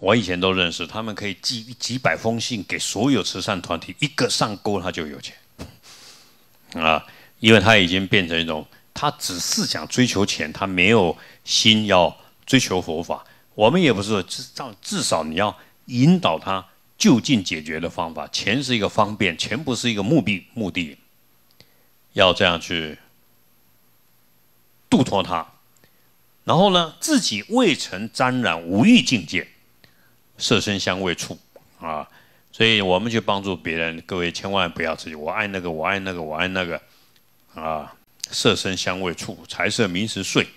我以前都认识，他们可以寄几百封信给所有慈善团体，一个上钩他就有钱啊，因为他已经变成一种，他只是想追求钱，他没有心要追求佛法。我们也不是说少至少你要引导他就近解决的方法，钱是一个方便，钱不是一个目的目的，要这样去度脱他，然后呢，自己未曾沾染无欲境界。舍身相味处，啊，所以我们去帮助别人。各位千万不要自己，我爱那个，我爱那个，我爱那个，啊，舍身相味处，财色名食睡，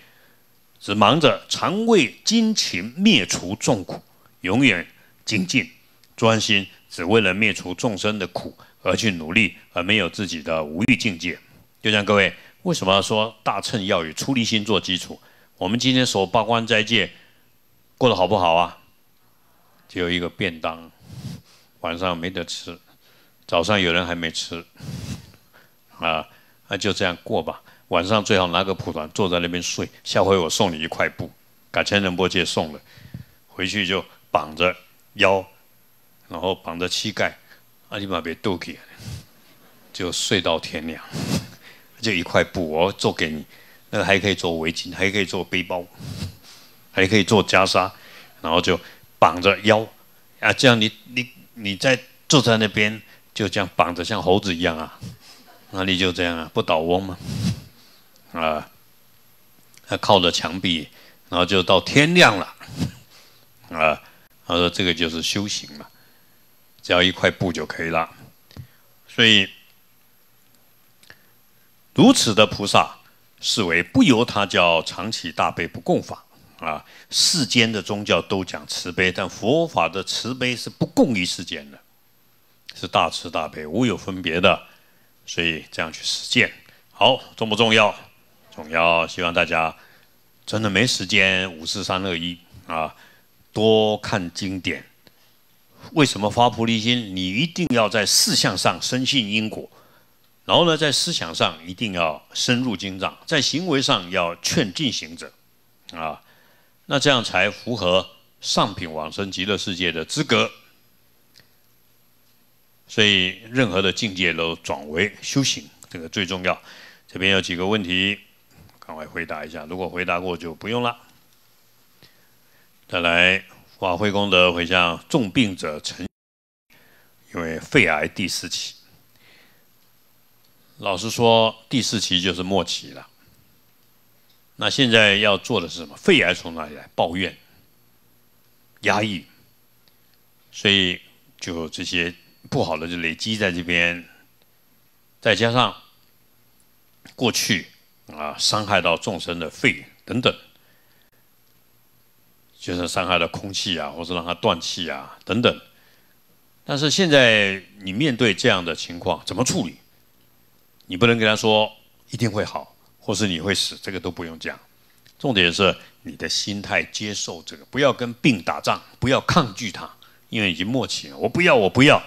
只忙着常为金钱灭除众苦，永远精进专心，只为了灭除众生的苦而去努力，而没有自己的无欲境界。就像各位，为什么要说大乘要以出离心做基础？我们今天所八关斋戒过得好不好啊？有一个便当，晚上没得吃，早上有人还没吃，啊，那就这样过吧。晚上最好拿个蒲团坐在那边睡。下回我送你一块布，改天仁波切送了，回去就绑着腰，然后绑着膝盖，阿你玛别肚皮，就睡到天亮。就一块布哦，做给你，那个还可以做围巾，还可以做背包，还可以做袈裟，然后就。绑着腰，啊，这样你你你在坐在那边，就这样绑着，像猴子一样啊，那你就这样啊，不倒翁嘛，啊，他靠着墙壁，然后就到天亮了，啊，他说这个就是修行嘛，只要一块布就可以了，所以如此的菩萨，是为不由他教常起大悲不共法。啊，世间的宗教都讲慈悲，但佛法的慈悲是不共于世间的，是大慈大悲，无有分别的，所以这样去实践。好，重不重要？重要。希望大家真的没时间，五四三二一啊，多看经典。为什么发菩提心？你一定要在事项上深信因果，然后呢，在思想上一定要深入经藏，在行为上要劝进行者啊。那这样才符合上品往生极乐世界的资格，所以任何的境界都转为修行，这个最重要。这边有几个问题，赶快回答一下，如果回答过就不用了。再来，法会功德会向重病者陈，因为肺癌第四期，老实说，第四期就是末期了。那现在要做的是什么？肺癌从哪里来？抱怨、压抑，所以就这些不好的就累积在这边，再加上过去啊伤害到众生的肺等等，就是伤害到空气啊，或者让它断气啊等等。但是现在你面对这样的情况，怎么处理？你不能跟他说一定会好。或是你会死，这个都不用讲。重点是你的心态接受这个，不要跟病打仗，不要抗拒它，因为已经末期了。我不要，我不要。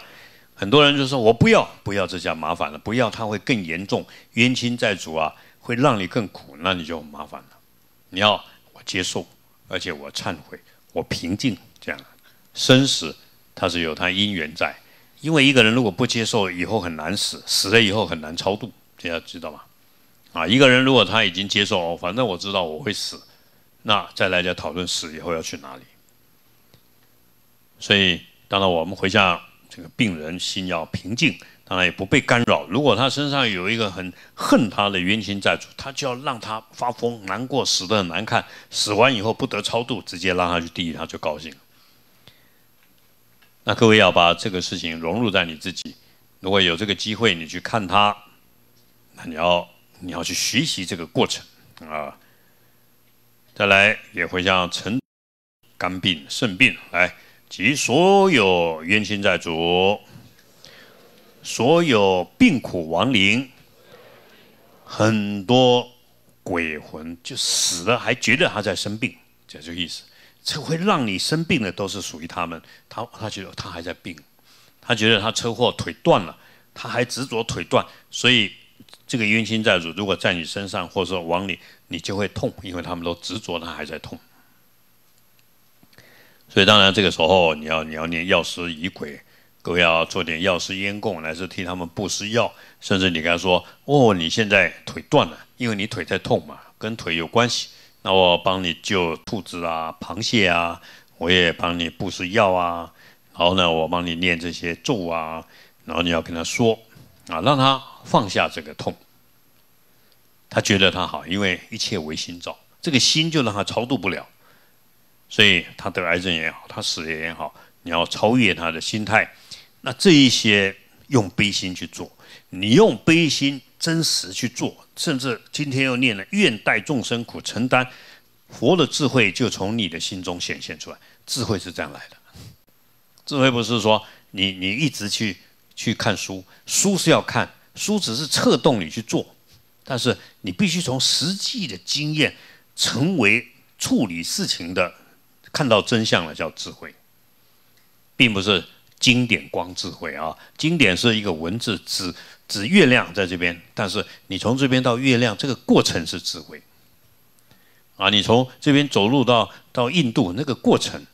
很多人就说：“我不要，不要，这下麻烦了，不要，它会更严重，冤亲债主啊，会让你更苦，那你就麻烦了。”你要我接受，而且我忏悔，我平静，这样生死它是有它因缘在。因为一个人如果不接受，以后很难死，死了以后很难超度，大家知道吗？啊，一个人如果他已经接受，反正我知道我会死，那再来再讨论死以后要去哪里。所以，当然我们回家，这个病人心要平静，当然也不被干扰。如果他身上有一个很恨他的冤亲债主，他就要让他发疯、难过、死的很难看，死完以后不得超度，直接拉他去地狱，他就高兴。那各位要把这个事情融入在你自己，如果有这个机会，你去看他，那你要。你要去学习这个过程，啊，再来也会像陈肝病、肾病，来及所有冤亲债主，所有病苦亡灵，很多鬼魂就死了还觉得他在生病，就这个意思。这会让你生病的都是属于他们，他他觉得他还在病，他觉得他车祸腿断了，他还执着腿断，所以。这个冤亲债主如果在你身上，或者说往里，你就会痛，因为他们都执着，他还在痛。所以当然这个时候，你要你要念药师仪轨，各位要做点药师烟供，来是替他们布施药，甚至你跟他说：“哦，你现在腿断了，因为你腿在痛嘛，跟腿有关系。”那我帮你救兔子啊、螃蟹啊，我也帮你布施药啊，然后呢，我帮你念这些咒啊，然后你要跟他说。啊，让他放下这个痛，他觉得他好，因为一切唯心造，这个心就让他超度不了，所以他得癌症也好，他死也也好，你要超越他的心态，那这一些用悲心去做，你用悲心真实去做，甚至今天又念了愿代众生苦承担，佛的智慧就从你的心中显现出来，智慧是这样来的，智慧不是说你你一直去。去看书，书是要看书，只是策动你去做，但是你必须从实际的经验成为处理事情的，看到真相了叫智慧，并不是经典光智慧啊。经典是一个文字指指月亮在这边，但是你从这边到月亮这个过程是智慧啊。你从这边走路到到印度那个过程，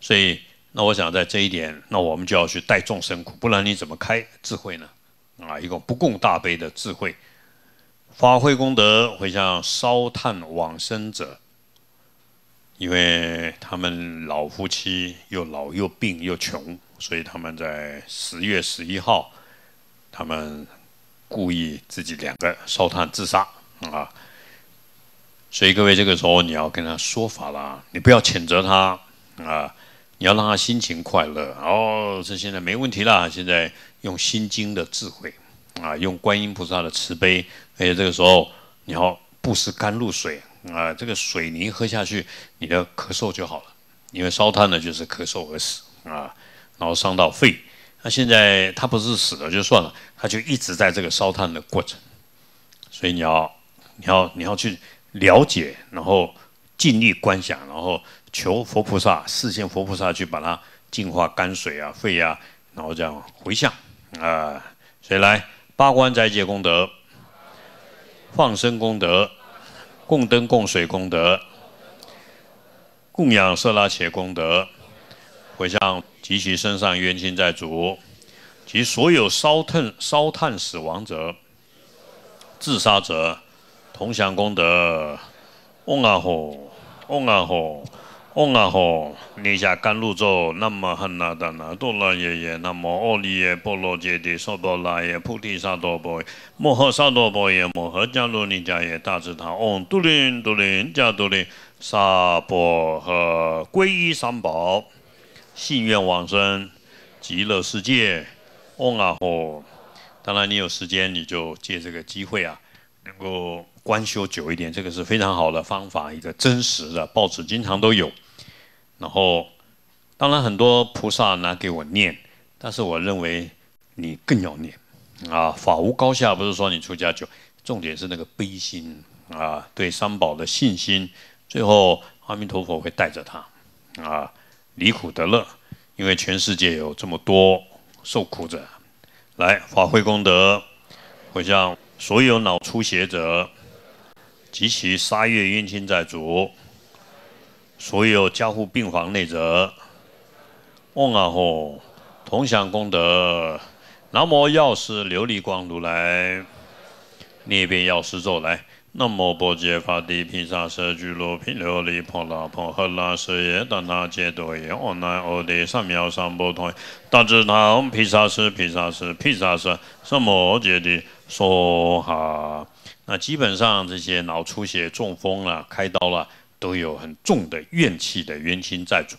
所以。那我想在这一点，那我们就要去带众生苦，不然你怎么开智慧呢？啊，一个不共大悲的智慧，发挥功德会像烧炭往生者，因为他们老夫妻又老又病又穷，所以他们在十月十一号，他们故意自己两个烧炭自杀啊。所以各位这个时候你要跟他说法了，你不要谴责他啊。你要让他心情快乐哦，这现在没问题啦。现在用心经的智慧啊，用观音菩萨的慈悲，而且这个时候你要不施甘露水啊，这个水你喝下去，你的咳嗽就好了。因为烧炭呢，就是咳嗽而死啊，然后伤到肺。那现在他不是死了就算了，他就一直在这个烧炭的过程，所以你要你要你要去了解，然后。尽力观想，然后求佛菩萨、四现佛菩萨去把它净化肝水啊、肺啊，然后这样回向啊。所以，来八关斋戒功德、放生功德、供灯供水功德、供养色拉切功德，回向及其身上冤亲债主及所有烧炭烧炭死亡者、自杀者，同享功德。嗡啊吽，嗡啊吽，嗡啊吽！你家甘露咒，那么很难的呢。多拉耶耶，那么阿利耶波罗揭谛，萨波拉耶菩提萨多波耶，摩诃萨多波耶，摩诃迦卢尼迦耶大智塔嗡，多林多林加多林，萨婆诃，皈依三宝，信愿往生极乐世界。嗡啊吽！当然，你有时间你就借这个机会啊。能够观修久一点，这个是非常好的方法。一个真实的报纸经常都有。然后，当然很多菩萨拿给我念，但是我认为你更要念啊！法无高下，不是说你出家久，重点是那个悲心啊，对三宝的信心。最后，阿弥陀佛会带着他啊，离苦得乐。因为全世界有这么多受苦者，来发挥功德，我向。所有脑出血者及其杀月冤亲债主，所有加护病房内者，嗡阿吽，同享功德。南无药师琉璃光如来，涅槃药师咒来。南无波揭发帝，毗沙塞俱卢毗琉璃婆罗婆呵那舍耶达那揭多耶阿那阿帝三藐三菩提。大智堂，毗沙塞，毗沙塞，毗沙塞，什么解的？说好，那基本上这些脑出血、中风了、开刀了，都有很重的怨气的冤亲债主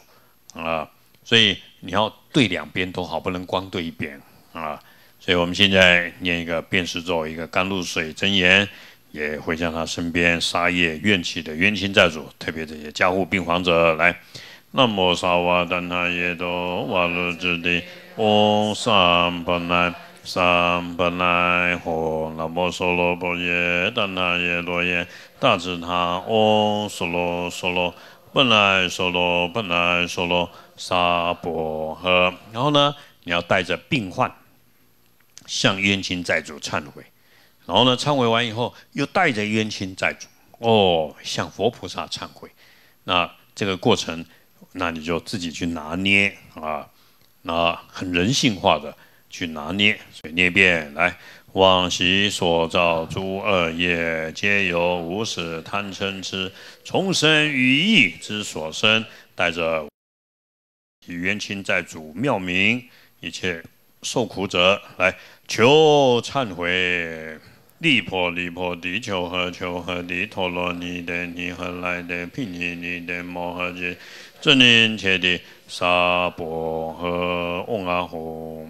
啊，所以你要对两边都好，不能光对一边啊。所以我们现在念一个《辨识咒》，一个《甘露水真言》，也会向他身边杀业怨气的冤亲债主，特别这些家护病房者来。那么萨瓦当那耶多瓦卢支地，嗡萨般那。三不奈何，南无娑罗波耶，达那耶多耶，大慈他，哦，娑罗娑罗，不奈娑罗不奈娑罗沙婆诃。然后呢，你要带着病患向冤亲债主忏悔，然后呢，忏悔完以后，又带着冤亲债主哦，向佛菩萨忏悔。那这个过程，那你就自己去拿捏啊，那很人性化的。去拿捏，去捏变来。往昔所造诸恶业，皆由无始贪嗔痴。重生语意之所生，带着与冤亲在主妙明一切受苦者，来求忏悔。离婆离婆地求和求和帝，陀罗尼的尼和来的毗尼尼的摩诃帝，尊尼切的沙婆诃，嗡阿吽。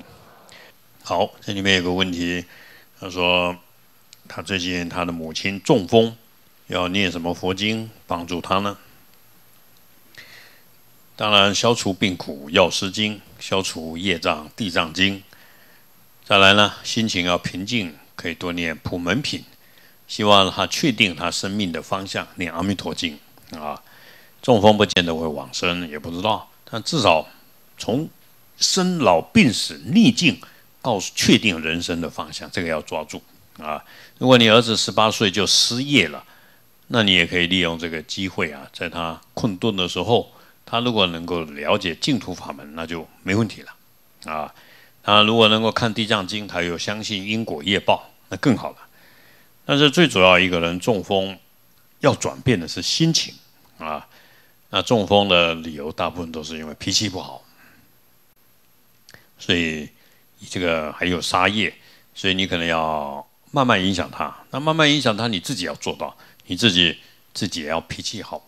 好，这里面有个问题，他说他最近他的母亲中风，要念什么佛经帮助他呢？当然，消除病苦，《药师经》；消除业障，《地藏经》。再来呢，心情要平静，可以多念《普门品》。希望他确定他生命的方向，念《阿弥陀经》。啊，中风不见得会往生，也不知道，但至少从生老病死逆境。告诉确定人生的方向，这个要抓住啊！如果你儿子十八岁就失业了，那你也可以利用这个机会啊，在他困顿的时候，他如果能够了解净土法门，那就没问题了啊！他如果能够看《地藏经》，他又相信因果业报，那更好了。但是最主要，一个人中风要转变的是心情啊！那中风的理由，大部分都是因为脾气不好，所以。你这个还有杀业，所以你可能要慢慢影响他。那慢慢影响他，你自己要做到，你自己自己要脾气好，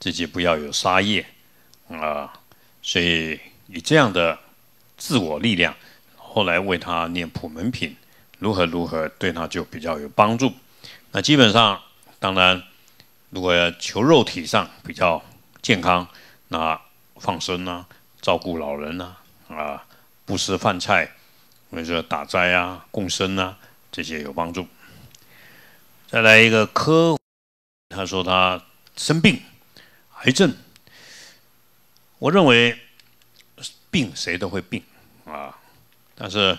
自己不要有杀业，啊，所以以这样的自我力量，后来为他念普门品，如何如何，对他就比较有帮助。那基本上，当然，如果要求肉体上比较健康，那放生啊，照顾老人啊，啊，不吃饭菜。比如说打斋啊、共生啊这些有帮助。再来一个科，他说他生病，癌症。我认为病谁都会病啊，但是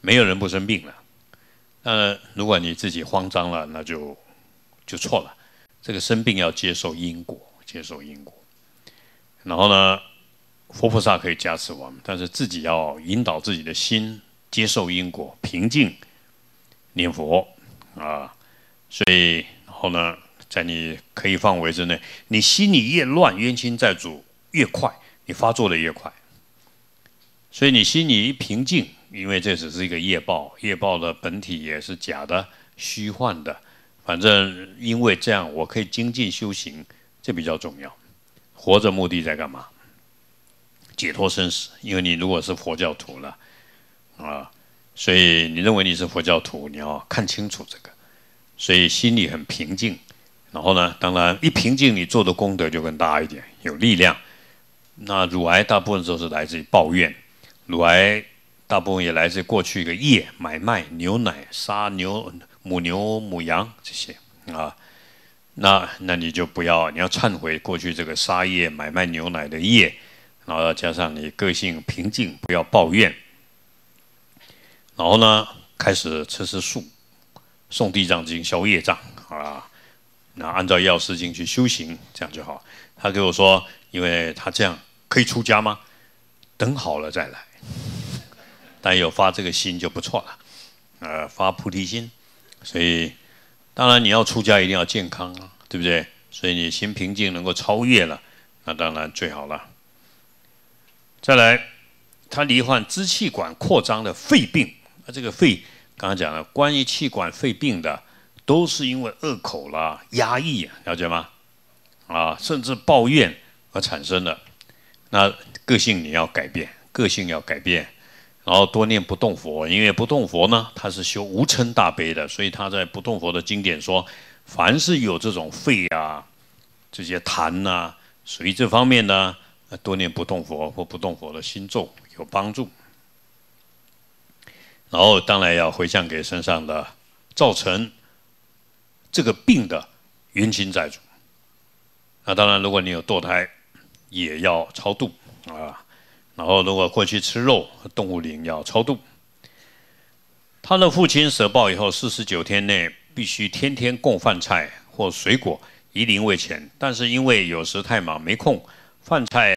没有人不生病了。那如果你自己慌张了，那就就错了。这个生病要接受因果，接受因果。然后呢，佛菩萨可以加持我们，但是自己要引导自己的心。接受因果，平静念佛啊，所以然后呢，在你可以范围之内，你心里越乱，冤亲债主越快，你发作的越快。所以你心里一平静，因为这只是一个业报，业报的本体也是假的、虚幻的。反正因为这样，我可以精进修行，这比较重要。活着目的在干嘛？解脱生死，因为你如果是佛教徒了。啊，所以你认为你是佛教徒，你要看清楚这个，所以心里很平静，然后呢，当然一平静，你做的功德就更大一点，有力量。那乳癌大部分都是来自于抱怨，乳癌大部分也来自过去一个业买卖牛奶、杀牛、母牛、母羊这些啊。那那你就不要，你要忏悔过去这个杀业、买卖牛奶的业，然后加上你个性平静，不要抱怨。然后呢，开始吃吃素，送地藏经消业障，啊。那按照药师经去修行，这样就好。他给我说，因为他这样可以出家吗？等好了再来。但有发这个心就不错了，呃，发菩提心。所以当然你要出家一定要健康，啊，对不对？所以你心平静能够超越了，那当然最好了。再来，他罹患支气管扩张的肺病。他这个肺，刚刚讲了，关于气管肺病的，都是因为恶口啦、压抑，了解吗？啊，甚至抱怨而产生的。那个性你要改变，个性要改变，然后多念不动佛，因为不动佛呢，他是修无嗔大悲的，所以他在不动佛的经典说，凡是有这种肺啊、这些痰呐，属于这方面呢，多念不动佛或不动佛的心咒有帮助。然后当然要回向给身上的造成这个病的冤亲债主。那当然，如果你有堕胎，也要超度啊。然后如果过去吃肉，动物灵要超度。他的父亲舍报以后，四十九天内必须天天供饭菜或水果，以灵为钱。但是因为有时太忙没空，饭菜。